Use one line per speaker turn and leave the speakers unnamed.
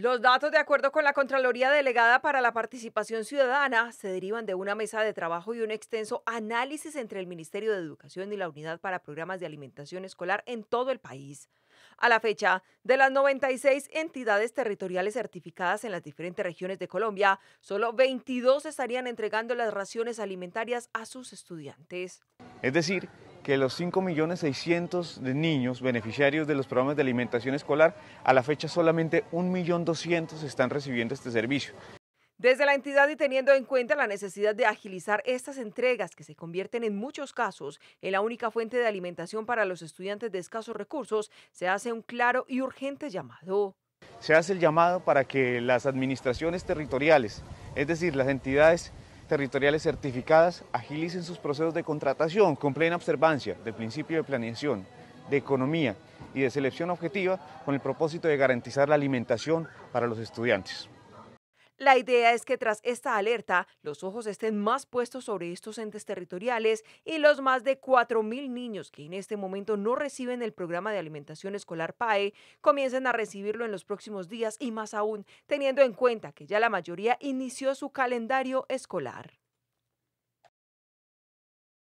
Los datos, de acuerdo con la Contraloría Delegada para la Participación Ciudadana, se derivan de una mesa de trabajo y un extenso análisis entre el Ministerio de Educación y la Unidad para Programas de Alimentación Escolar en todo el país. A la fecha, de las 96 entidades territoriales certificadas en las diferentes regiones de Colombia, solo 22 estarían entregando las raciones alimentarias a sus estudiantes.
Es decir, que los 5.600.000 de niños beneficiarios de los programas de alimentación escolar, a la fecha solamente 1.200.000 están recibiendo este servicio.
Desde la entidad y teniendo en cuenta la necesidad de agilizar estas entregas que se convierten en muchos casos en la única fuente de alimentación para los estudiantes de escasos recursos, se hace un claro y urgente llamado.
Se hace el llamado para que las administraciones territoriales, es decir, las entidades territoriales certificadas agilicen sus procesos de contratación con plena observancia del principio de planeación, de economía y de selección objetiva con el propósito de garantizar la alimentación para los estudiantes.
La idea es que tras esta alerta, los ojos estén más puestos sobre estos entes territoriales y los más de 4.000 niños que en este momento no reciben el programa de alimentación escolar PAE comiencen a recibirlo en los próximos días y más aún, teniendo en cuenta que ya la mayoría inició su calendario escolar.